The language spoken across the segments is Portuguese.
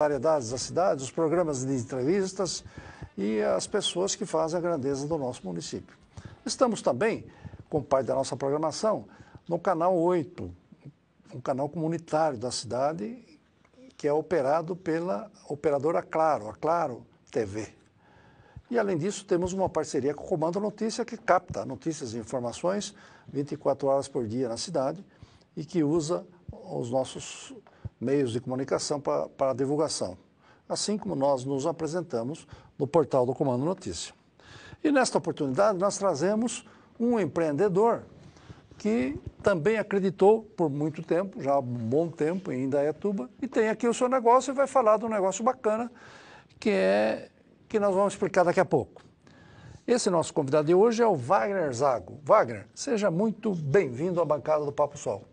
variedades da cidade, os programas de entrevistas e as pessoas que fazem a grandeza do nosso município. Estamos também, com parte da nossa programação, no canal 8, um canal comunitário da cidade que é operado pela operadora Claro, a Claro TV. E, além disso, temos uma parceria com o Comando Notícia, que capta notícias e informações 24 horas por dia na cidade e que usa os nossos meios de comunicação para, para divulgação, assim como nós nos apresentamos no portal do Comando Notícia. E nesta oportunidade nós trazemos um empreendedor que também acreditou por muito tempo, já há um bom tempo em Indaiatuba, e tem aqui o seu negócio e vai falar de um negócio bacana que é que nós vamos explicar daqui a pouco. Esse nosso convidado de hoje é o Wagner Zago. Wagner, seja muito bem-vindo à bancada do Papo Sol.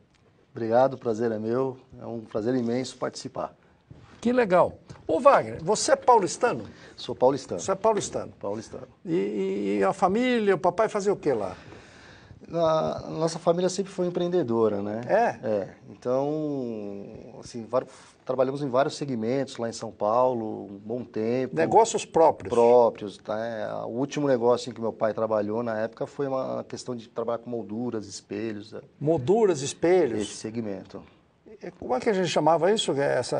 Obrigado, o prazer é meu. É um prazer imenso participar. Que legal. Ô Wagner, você é paulistano? Sou paulistano. Você é paulistano? Paulistano. E, e a família, o papai fazia o que lá? Na, nossa família sempre foi empreendedora, né? É? É. Então, assim, trabalhamos em vários segmentos lá em São Paulo, um bom tempo. Negócios próprios? Próprios. tá é. O último negócio em que meu pai trabalhou na época foi uma questão de trabalhar com molduras, espelhos. É. Molduras, espelhos? Esse segmento. Como é que a gente chamava isso? É essa...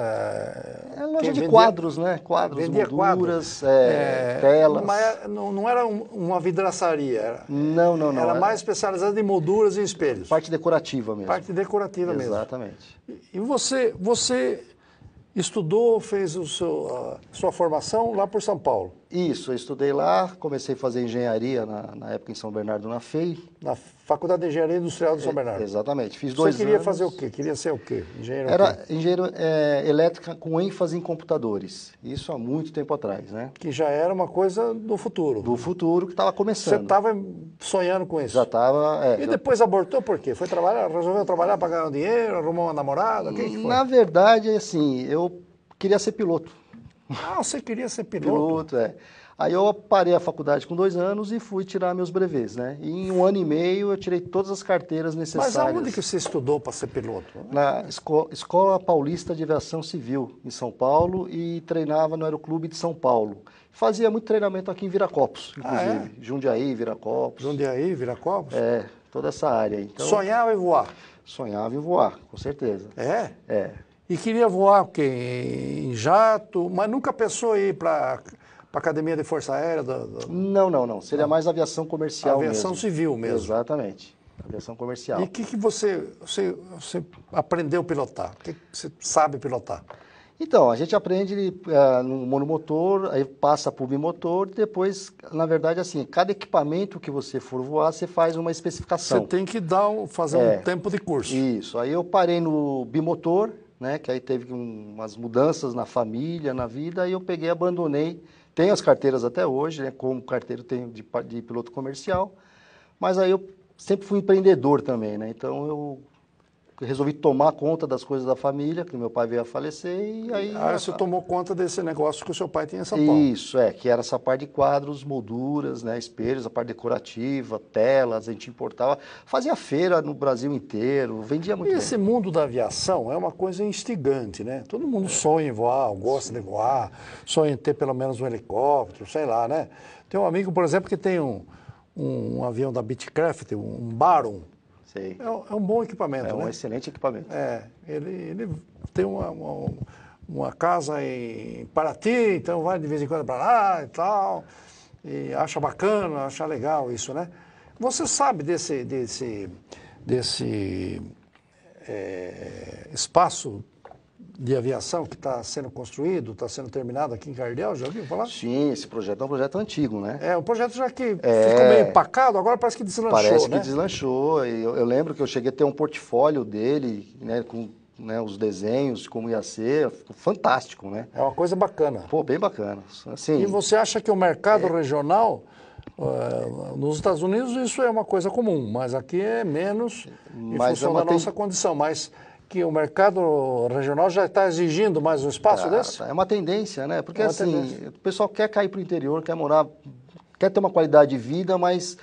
É loja de vendia... quadros, né? Quadros, vendia molduras, é, é, telas. Mas não, não era uma vidraçaria. Era, não, não, não. Era, era mais especializada em molduras e espelhos. Parte decorativa mesmo. Parte decorativa Exatamente. mesmo. Exatamente. E você, você estudou, fez o seu, a sua formação lá por São Paulo. Isso, eu estudei lá, comecei a fazer engenharia na, na época em São Bernardo, na FEI. Na Faculdade de Engenharia Industrial de São é, Bernardo. É, exatamente, fiz dois anos. Você queria fazer o quê? Queria ser o quê? Engenheiro Era quê? engenheiro é, elétrica com ênfase em computadores, isso há muito tempo atrás, né? Que já era uma coisa do futuro. Do futuro, que estava começando. Você estava sonhando com isso? Já estava, é, E já... depois abortou por quê? Foi trabalhar, resolveu trabalhar para ganhar um dinheiro, arrumou uma namorada, o que, que foi? Na verdade, assim, eu queria ser piloto. Ah, você queria ser piloto? Piloto, é. Aí eu parei a faculdade com dois anos e fui tirar meus brevês, né? E em um ano e meio eu tirei todas as carteiras necessárias. Mas aonde que você estudou para ser piloto? Na Esco Escola Paulista de Aviação Civil, em São Paulo, e treinava no Aeroclube de São Paulo. Fazia muito treinamento aqui em Viracopos, ah, inclusive. Ah, é? Jundiaí, Viracopos. Jundiaí, Viracopos? É, toda essa área. Então, Sonhava em voar? Sonhava em voar, com certeza. É? É e queria voar porque, em jato, mas nunca pensou em ir para a Academia de Força Aérea? Do, do... Não, não, não. Seria não. mais aviação comercial Aviação mesmo. civil mesmo. Exatamente. Aviação comercial. E o que, que você, você, você aprendeu a pilotar? O que, você sabe pilotar? Então, a gente aprende uh, eh, no monomotor, aí passa para o bimotor, depois, na verdade, assim, cada equipamento que você for voar, você faz uma especificação. Você tem que dar, fazer é, um tempo de curso. Isso. Aí eu parei no bimotor, né? Que aí teve umas mudanças na família, na vida, e eu peguei, abandonei. Tenho as carteiras até hoje, né? Como carteiro tenho de, de piloto comercial, mas aí eu sempre fui empreendedor também, né? Então eu resolvi tomar conta das coisas da família, que meu pai veio a falecer e aí... Ah, você tomou conta desse negócio que o seu pai tinha em São Paulo. Isso, é, que era essa parte de quadros, molduras, né, espelhos, a parte decorativa, telas, a gente importava, fazia feira no Brasil inteiro, vendia muito. E bem. esse mundo da aviação é uma coisa instigante, né? Todo mundo é. sonha em voar, gosta Sim. de voar, sonha em ter pelo menos um helicóptero, sei lá, né? Tem um amigo, por exemplo, que tem um, um, um avião da Beechcraft, um Baron, Sei. É, um, é um bom equipamento. É um né? excelente equipamento. É, ele, ele tem uma, uma, uma, casa em Paraty, então vai de vez em quando para lá e tal. E acha bacana, acha legal isso, né? Você sabe desse, desse, desse é, espaço de aviação que está sendo construído, está sendo terminado aqui em Cardel, já ouviu falar? Sim, esse projeto é um projeto antigo, né? É, um projeto já que é... ficou meio empacado, agora parece que deslanchou, Parece né? que deslanchou. Eu, eu, lembro que eu cheguei a ter um portfólio dele, né, com né, os desenhos, como ia ser, fantástico, né? É uma coisa bacana. Pô, bem bacana. Assim, e você acha que o mercado é... regional... Eh, nos Estados Unidos isso é uma coisa comum, mas aqui é menos em mas é função da nossa condição. Mas que o mercado regional já está exigindo mais um espaço tá, desse? Tá. É uma tendência, né? Porque é assim, tendência. o pessoal quer cair para o interior, quer morar, quer ter uma qualidade de vida, mas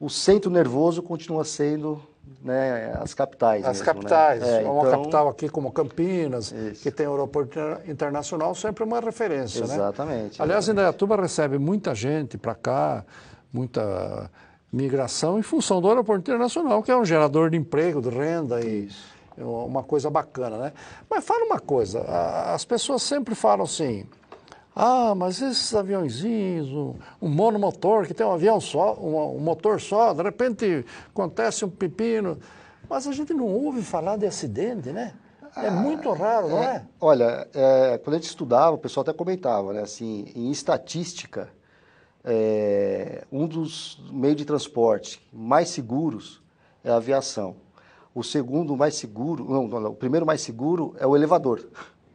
o centro nervoso continua sendo né, as capitais. As mesmo, né? capitais. Né? É, uma então... capital aqui como Campinas, Isso. que tem o aeroporto internacional, sempre uma referência. Né? Exatamente. Né? Aliás, Indaiatuba recebe muita gente para cá, muita migração em função do aeroporto internacional, que é um gerador de emprego, de renda. Isso. E uma coisa bacana, né? Mas fala uma coisa, as pessoas sempre falam assim, ah, mas esses aviãozinhos, um, um monomotor que tem um avião só, um, um motor só, de repente acontece um pepino, mas a gente não ouve falar de acidente, né? É ah, muito raro, não é? é olha, é, quando a gente estudava, o pessoal até comentava, né? Assim, em estatística, é, um dos meios de transporte mais seguros é a aviação. O segundo mais seguro, não, não, não, o primeiro mais seguro é o elevador.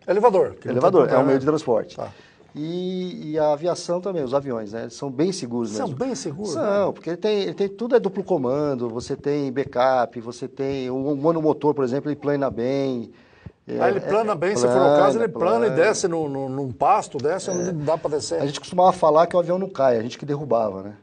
Elevador. Elevador, tá é um meio de transporte. Tá. E, e, a aviação também, os aviões, né? Eles são bem seguros são mesmo. bem seguros? São, né? porque ele tem, ele tem tudo é duplo comando, você tem backup, você tem um, um monomotor, por exemplo, ele plana bem. É, Aí ah, ele é, plana bem, plana, é, se for o caso, ele plana, plana, e desce no, no, num pasto, desce, é. não dá para descer. A gente costumava falar que o avião não cai, a gente que derrubava, né?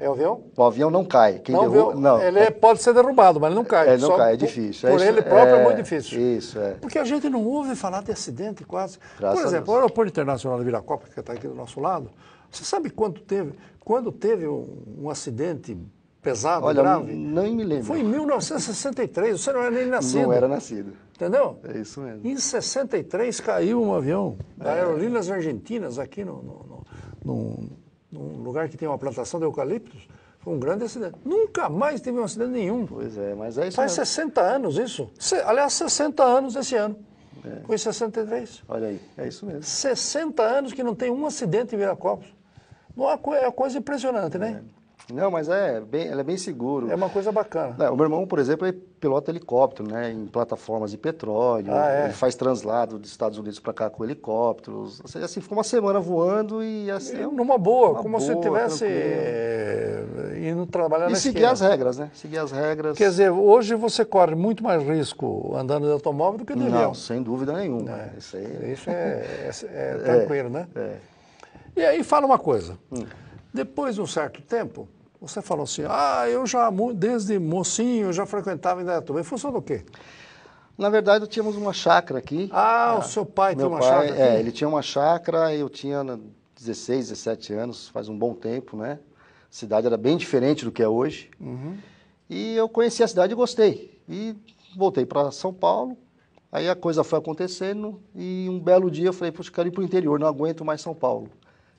É o avião? O avião não cai. Quem não, derruba, não. Ele é, pode ser derrubado, mas não cai. Ele não cai, é, é difícil. Por, é, ele próprio é, é, muito difícil. Isso, é. Porque a gente não ouve falar de acidente quase. Graças por exemplo, o Aeroporto Internacional de Viracopos, que está aqui do nosso lado, você sabe quando teve? Quando teve um, um acidente pesado, Olha, grave? nem me lembro. Foi em 1963, você não era nem nascido. Não era nascido. Entendeu? É isso mesmo. Em 63 caiu um avião da é. Aerolíneas Argentinas aqui no, no, no, no num lugar que tem uma plantação de eucaliptos, foi um grande acidente. Nunca mais teve um acidente nenhum. Pois é, mas é isso Faz mesmo. 60 anos isso. aliás, 60 anos esse ano. É. Foi 63. Olha aí, é isso mesmo. 60 anos que não tem um acidente em Viracopos. É uma co é uma coisa impressionante, né? É. Não, mas é bem, ela é bem seguro. É uma coisa bacana. É, o meu irmão, por exemplo, ele pilota helicóptero, né, em plataformas de petróleo, ah, é? ele faz translado dos Estados Unidos para cá com helicópteros, assim, assim, ficou uma semana voando e assim... E numa boa, uma como boa, se estivesse eh, indo trabalhar E na seguir esquerda. as regras, né, seguir as regras. Quer dizer, hoje você corre muito mais risco andando de automóvel do que de Não, sem dúvida nenhuma. É. Isso, aí... É isso é, é, é, tranquilo, né? É. E aí fala uma coisa, hum. depois de um certo tempo você falou assim, ah, eu já, desde mocinho, já frequentava Indaiatuba. Em função do quê? Na verdade, tínhamos uma chácara aqui. Ah, é, o ah, seu pai tinha uma pai, chácara aqui? É, ele tinha uma chácara, eu tinha 16, 17 anos, faz um bom tempo, né? A cidade era bem diferente do que é hoje. Uhum. E eu conheci a cidade e gostei. E voltei para São Paulo, aí a coisa foi acontecendo e um belo dia eu falei, poxa, quero ir para o interior, não aguento mais São Paulo.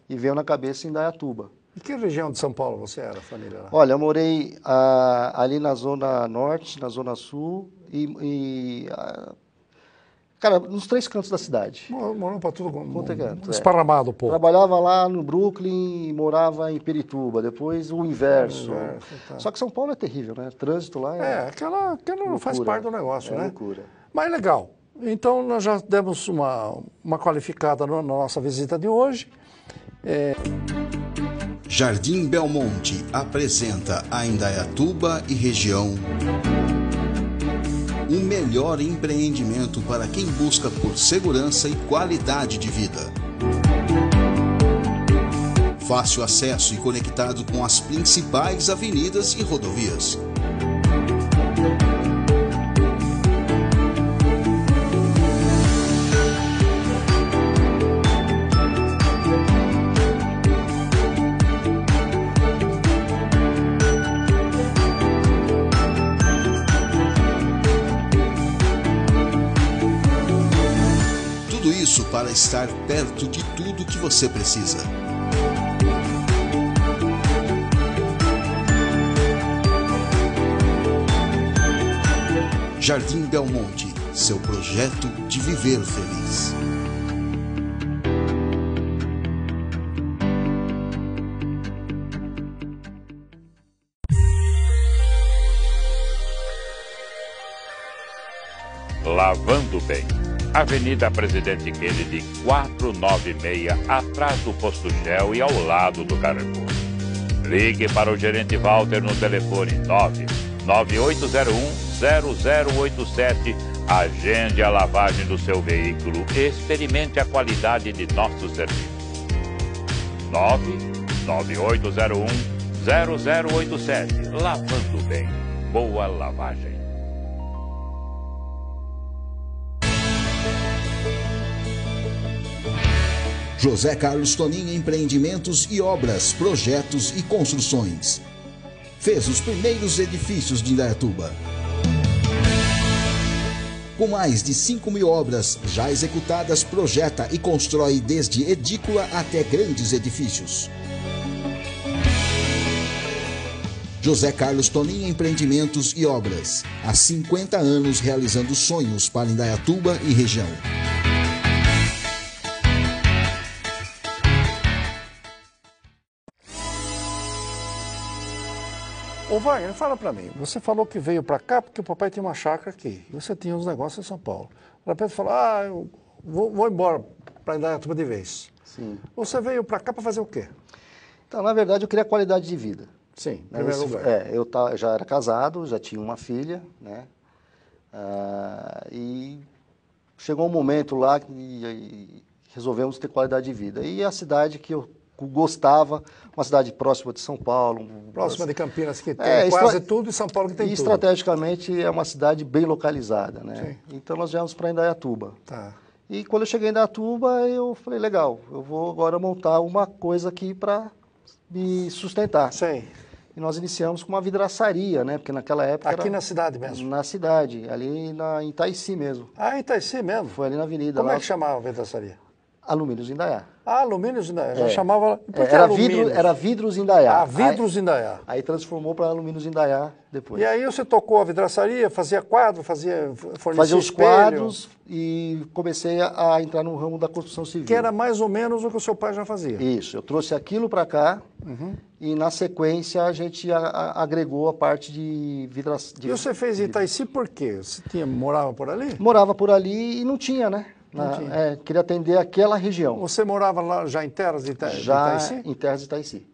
E veio na cabeça Indaiatuba. E que região de São Paulo você era, família? Olha, eu morei ah, ali na Zona Norte, na Zona Sul e. e ah, cara, nos três cantos da cidade. Morou para tudo quanto canto. É é? é. Esparramado um pouco. Trabalhava lá no Brooklyn e morava em Perituba. Depois o inverso. É, tá. Só que São Paulo é terrível, né? trânsito lá é. É, aquela, aquela não faz parte do negócio, é né? loucura. Mas legal. Então, nós já demos uma, uma qualificada na nossa visita de hoje. É... Jardim Belmonte apresenta a Indaiatuba e região o melhor empreendimento para quem busca por segurança e qualidade de vida. Fácil acesso e conectado com as principais avenidas e rodovias. estar perto de tudo que você precisa. Jardim Del Monte, seu projeto de viver feliz. Lavando Bem. Avenida Presidente Kennedy, 496, atrás do posto Shell e ao lado do Carrefour. Ligue para o gerente Walter no telefone 99801-0087. Agende a lavagem do seu veículo e experimente a qualidade de nossos serviços. 99801-0087. Lavando bem. Boa lavagem. José Carlos Tonin Empreendimentos e Obras, Projetos e Construções. Fez os primeiros edifícios de Indaiatuba. Com mais de 5 mil obras já executadas, projeta e constrói desde edícula até grandes edifícios. José Carlos Toninho Empreendimentos e Obras. Há 50 anos realizando sonhos para Indaiatuba e região. Ô Wagner, fala para mim, você falou que veio para cá porque o papai tinha uma chácara aqui, você tinha uns negócios em São Paulo. O repente falou, ah, eu vou, vou embora para turma de vez. Sim. Você veio para cá para fazer o quê? Então, na verdade, eu queria qualidade de vida. Sim, né? primeiro lugar. É, eu tá, já era casado, já tinha uma filha, né? Ah, e chegou um momento lá que e, e resolvemos ter qualidade de vida. E a cidade que eu gostava, uma cidade próxima de São Paulo. Próxima de Campinas, que tem é, quase estra... tudo, e São Paulo que tem e, tudo. Estrategicamente é uma cidade bem localizada, né? Sim. Então nós viemos para Indaiatuba. Tá. E quando eu cheguei em Indaiatuba, eu falei, legal, eu vou agora montar uma coisa aqui para me sustentar. Sim. E nós iniciamos com uma vidraçaria, né? Porque naquela época. Aqui na cidade mesmo? Na cidade, ali na, em Itaici mesmo. Ah, em Itaici mesmo? Foi ali na avenida. Como é lá... é que chamava a vidraçaria? Alumínios Indaiá. Ah, alumínio Zindaiá, já é. chamava. Por é, que era, vidro, era vidros Indaiá. Ah, vidros aí, Indaiá. Aí transformou para alumínios Indaiá depois. E aí você tocou a vidraçaria, fazia quadro, fazia fornecia Fazia os espelho. quadros e comecei a, a, entrar no ramo da construção civil. Que era mais ou menos o que o seu pai já fazia. Isso, eu trouxe aquilo para cá uhum. e na sequência a gente a, a, agregou a parte de vidraçaria. E você fez Itaici por quê? Você tinha, morava por ali? Morava por ali e não tinha, né? Na, é, queria atender aquela região. Você morava lá já em Terras de, Ita já de Itaici? em Terras de Itaici.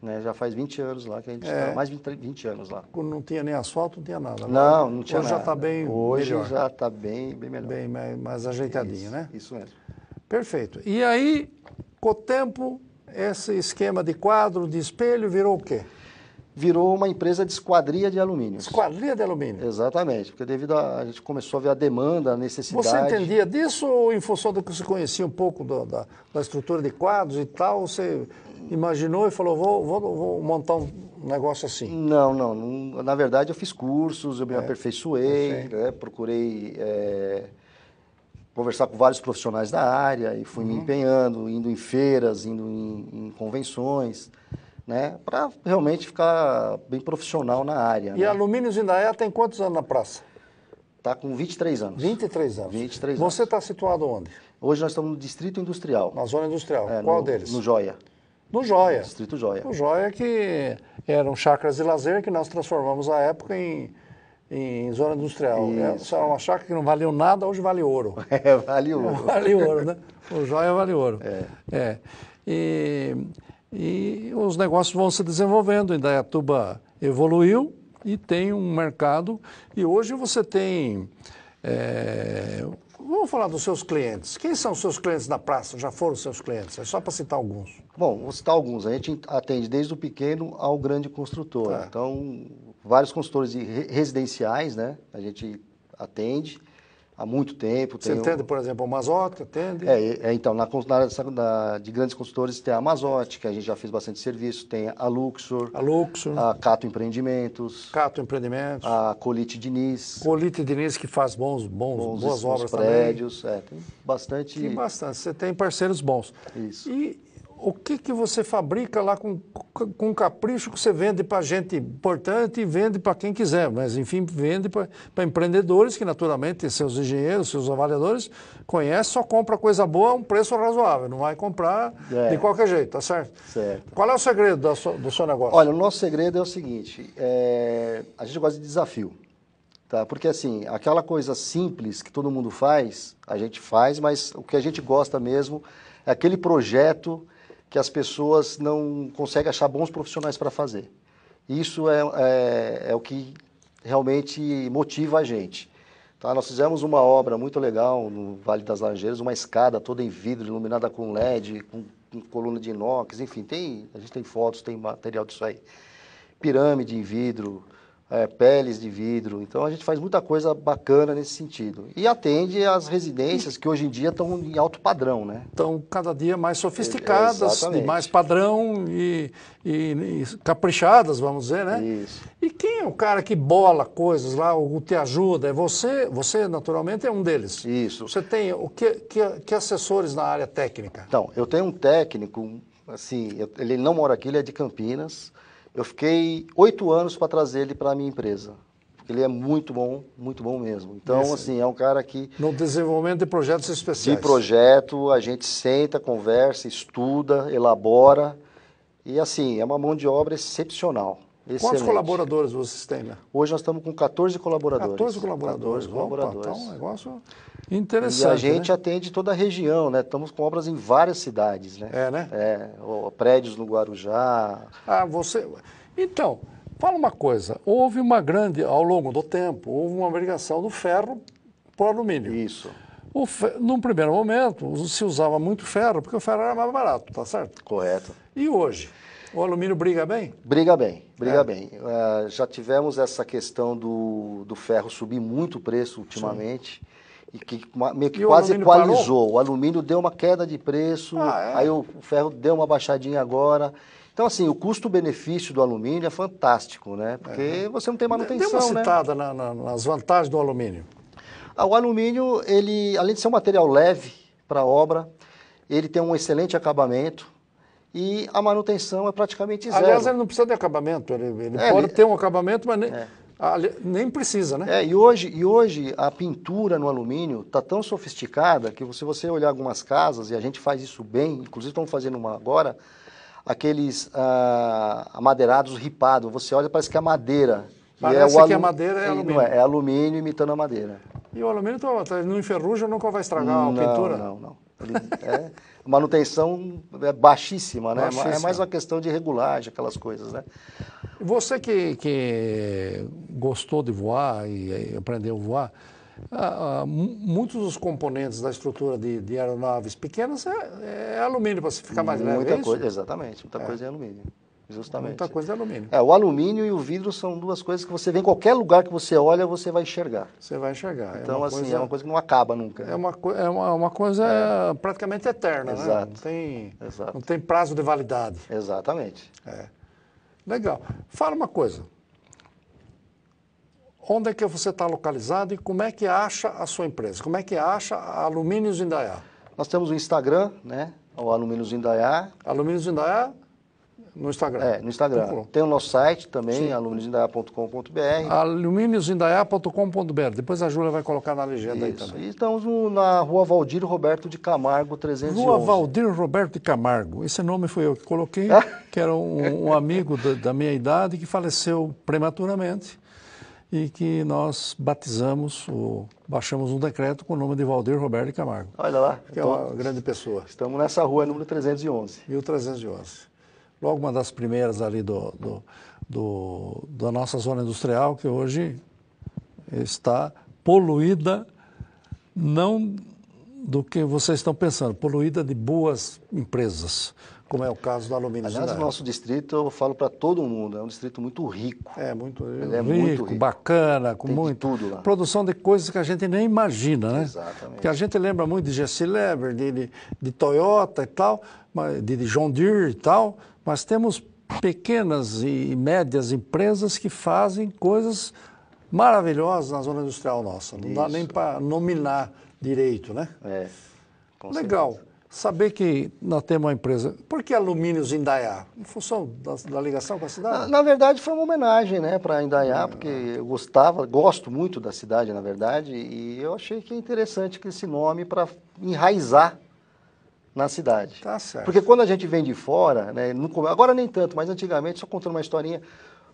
Né, já faz 20 anos lá, que a gente é, mais de 20 anos lá. Quando não tinha nem asfalto, não tinha nada. Não, não tinha hoje nada. Já tá bem hoje melhor. já está bem, bem melhor. Bem mais, mais ajeitadinho, isso, né? Isso mesmo. Perfeito. E aí, com o tempo, esse esquema de quadro, de espelho, virou o quê? virou uma empresa de esquadria de alumínio. Esquadria de alumínio? Exatamente, porque devido a, a gente começou a ver a demanda, a necessidade. Você entendia disso ou em função do que você conhecia um pouco do, da, da estrutura de quadros e tal, você imaginou e falou, vou, vou, vou montar um negócio assim? Não, não, não, Na verdade, eu fiz cursos, eu me é, aperfeiçoei, né, procurei... É, conversar com vários profissionais da área e fui uhum. me empenhando, indo em feiras, indo em, em convenções né? Para realmente ficar bem profissional na área. E né? Alumínios Indaé tem quantos anos na praça? Está com 23 anos. 23 anos. 23 anos. Você está situado onde? Hoje nós estamos no Distrito Industrial. Na Zona Industrial. É, Qual no, deles? No Joia. No Joia. Distrito Joia. No Joia, que eram chacras de lazer que nós transformamos a época em, em zona industrial. É, isso. Era é uma chácara que não valeu nada, hoje vale ouro. É, vale ouro. vale ouro, né? O joia vale ouro. É. é. E e os negócios vão se desenvolvendo. Indaiatuba evoluiu e tem um mercado. E hoje você tem. É, vamos falar dos seus clientes. Quem são os seus clientes na praça? Já foram os seus clientes? É só para citar alguns. Bom, vou citar alguns. A gente atende desde o pequeno ao grande construtor. Tá. Então, vários construtores residenciais, né? A gente atende há muito tempo. Você tem atende, um... por exemplo, a Amazótica? atende? É, é, é, então, na, na, de grandes consultores tem a Amazótica, que a gente já fez bastante serviço, tem a Luxor, a, Luxor, a Cato Empreendimentos, Cato Empreendimentos, a Colite Diniz. Colite Diniz, que faz bons, bons, bons boas obras bons prédios, também. prédios, é, tem bastante... Tem bastante, você tem parceiros bons. Isso. E, o que, que você fabrica lá com, com capricho que você vende para gente importante e vende para quem quiser, mas enfim, vende para empreendedores que naturalmente seus engenheiros, seus avaliadores conhecem, só compra coisa boa a um preço razoável, não vai comprar é. de qualquer jeito, tá certo? certo? Qual é o segredo do seu negócio? Olha, o nosso segredo é o seguinte, é... a gente gosta de desafio. Tá? Porque assim, aquela coisa simples que todo mundo faz, a gente faz, mas o que a gente gosta mesmo é aquele projeto que as pessoas não conseguem achar bons profissionais para fazer. Isso é, é, é, o que realmente motiva a gente. Tá? Nós fizemos uma obra muito legal no Vale das Laranjeiras, uma escada toda em vidro, iluminada com LED, com, com coluna de inox, enfim, tem, a gente tem fotos, tem material disso aí. Pirâmide em vidro, é, peles de vidro. Então a gente faz muita coisa bacana nesse sentido. E atende as residências que hoje em dia estão em alto padrão, né? Estão cada dia mais sofisticadas, é, de mais padrão e, e, e, caprichadas, vamos dizer, né? Isso. E quem é o cara que bola coisas lá, o te ajuda? É você, você naturalmente é um deles. Isso. Você tem o que, que, que assessores na área técnica? Então, eu tenho um técnico, assim, ele não mora aqui, ele é de Campinas. Eu fiquei oito anos para trazer ele para a minha empresa. Ele é muito bom, muito bom mesmo. Então, Esse assim, é um cara que. No desenvolvimento de projetos especiais. De projeto, a gente senta, conversa, estuda, elabora. E, assim, é uma mão de obra excepcional. Excelente. Quantos colaboradores vocês têm, né? Hoje nós estamos com 14 colaboradores. 14 colaboradores. 14 colaboradores. Opa, então, um negócio interessante. E a gente né? atende toda a região, né? Estamos com obras em várias cidades, né? É, né? É, prédios no Guarujá. Ah, você. Então, fala uma coisa. Houve uma grande, ao longo do tempo, houve uma migração do ferro para alumínio. Isso. O num primeiro momento, se usava muito ferro, porque o ferro era mais barato, tá certo? Correto. E hoje? O alumínio briga bem? Briga bem, briga é. bem. Uh, já tivemos essa questão do, do ferro subir muito o preço ultimamente. Sim. E que meio que e quase equalizou. O alumínio deu uma queda de preço, ah, é. aí o ferro deu uma baixadinha agora. Então, assim, o custo-benefício do alumínio é fantástico, né? Porque você não tem manutenção, Dê uma né? citada né? na, na, nas vantagens do alumínio. Ah, o alumínio, ele, além de ser um material leve para obra, ele tem um excelente acabamento, e a manutenção é praticamente zero. Aliás, ele não precisa de acabamento, ele, ele é, pode ele... ter um acabamento, mas nem, é. nem precisa, né? É, e hoje, e hoje a pintura no alumínio está tão sofisticada que se você olhar algumas casas, e a gente faz isso bem, inclusive estamos fazendo uma agora, aqueles ah, amadeirados ripados, você olha parece que é madeira. É parece é que a madeira é alumínio. Não é, é alumínio imitando a madeira. E o alumínio tá, tá, não enferruja, nunca vai estragar não, a pintura? Não, não, não. É, manutenção é baixíssima, né? É é baixíssima. É mais uma questão de regulagem, aquelas coisas, né? Você que, que gostou de voar e aprendeu a voar, ah, muitos dos componentes da estrutura de, de aeronaves pequenas é, é alumínio para fica ficar mais leve. Muita é coisa, exatamente, muita é. coisa é alumínio. Justamente. Muita coisa é alumínio. É, o alumínio e o vidro são duas coisas que você vê em qualquer lugar que você olha, você vai enxergar. Você vai enxergar. É então, é assim, coisa... é uma coisa que não acaba nunca. Né? É, uma, é uma, uma coisa é. praticamente eterna, né? Exato. Né? Não tem, Exato. Não tem prazo de validade. Exatamente. É. Legal. Fala uma coisa. Onde é que você está localizado e como é que acha a sua empresa? Como é que acha a Alumínios Indaiá? Nós temos o Instagram, né? O Alumínios Indaiá. Alumínios Indaiá? No Instagram. É, no Instagram. Procurou. Tem o nosso site também, aluminosindaia.com.br. Aluminosindaia.com.br. Depois a Júlia vai colocar na legenda Isso. aí também. E estamos na Rua Valdir Roberto de Camargo, 311. Rua Valdir Roberto de Camargo. Esse nome foi eu que coloquei, ah. que era um, um amigo da, da minha idade que faleceu prematuramente e que nós batizamos, baixamos um decreto com o nome de Valdir Roberto de Camargo. Olha lá. Que então, é uma então, grande pessoa. Estamos nessa rua, número 311. 1311 logo uma das primeiras ali do, do, do da nossa zona industrial, que hoje está poluída, não do que vocês estão pensando, poluída de boas empresas, como é o caso da alumínio Aliás, o nosso distrito, eu falo para todo mundo, é um distrito muito rico. É, muito é rico, é muito rico. bacana, com muito... tudo lá. Produção de coisas que a gente nem imagina, né? Exatamente. Porque a gente lembra muito de Jesse Lever, de, de, de Toyota e tal, de, de John Deere e tal, mas temos pequenas e médias empresas que fazem coisas maravilhosas na zona industrial nossa. Não Isso. dá nem para nominar direito, né? É. Legal. Certeza. Saber que nós temos uma empresa. Por que Alumínios Indaiá? Em função da, da ligação com a cidade? Na, na, verdade, foi uma homenagem né, para Indaiá, é. porque eu gostava, gosto muito da cidade, na verdade, e eu achei que é interessante que esse nome para enraizar na cidade. Tá certo. Porque quando a gente vem de fora, né, agora nem tanto, mas antigamente, só contando uma historinha,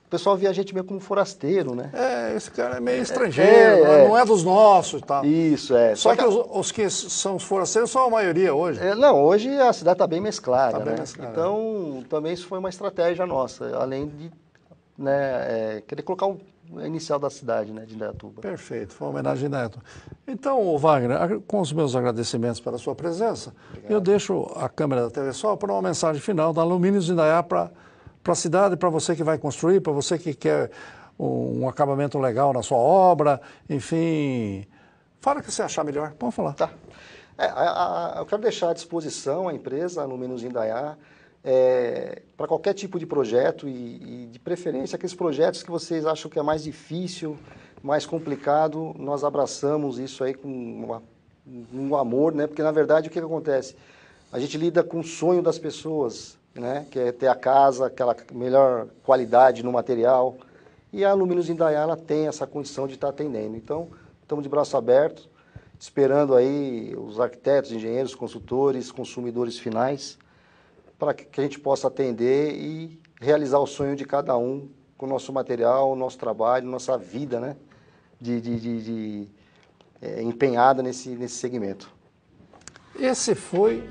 o pessoal via a gente meio como forasteiro, né? É, esse cara é meio é, estrangeiro, é, né? é. não é dos nossos e tal. Isso, é. Só, Só que, que os, os, que são os forasteiros são a maioria hoje. É, não, hoje a cidade está bem mesclada, tá bem né? Mesclada. Então, também isso foi uma estratégia nossa, além de né, é, querer colocar um é inicial da cidade, né, de Indaiatuba. Perfeito, foi uma homenagem a Indaiatuba. Então, Wagner, com os meus agradecimentos pela sua presença, Obrigado. eu deixo a câmera da TV só para uma mensagem final da Alumínios de Indaiá para a cidade, para você que vai construir, para você que quer um, acabamento legal na sua obra, enfim... Fala o que você achar melhor, pode falar. Tá. É, a, a, eu quero deixar à disposição a empresa Alumínios Indaiá, é, para qualquer tipo de projeto e, e, de preferência aqueles projetos que vocês acham que é mais difícil, mais complicado, nós abraçamos isso aí com uma, um amor, né? Porque na verdade o que, que acontece? A gente lida com o sonho das pessoas, né? Que é ter a casa, aquela melhor qualidade no material. E a Luminos Indaiá ela tem essa condição de estar tá atendendo. Então, estamos de braço aberto, esperando aí os arquitetos, engenheiros, consultores, consumidores finais para que a gente possa atender e realizar o sonho de cada um com o nosso material, o nosso trabalho, nossa vida, né? De, de, de, de é, empenhada nesse, nesse segmento. Esse foi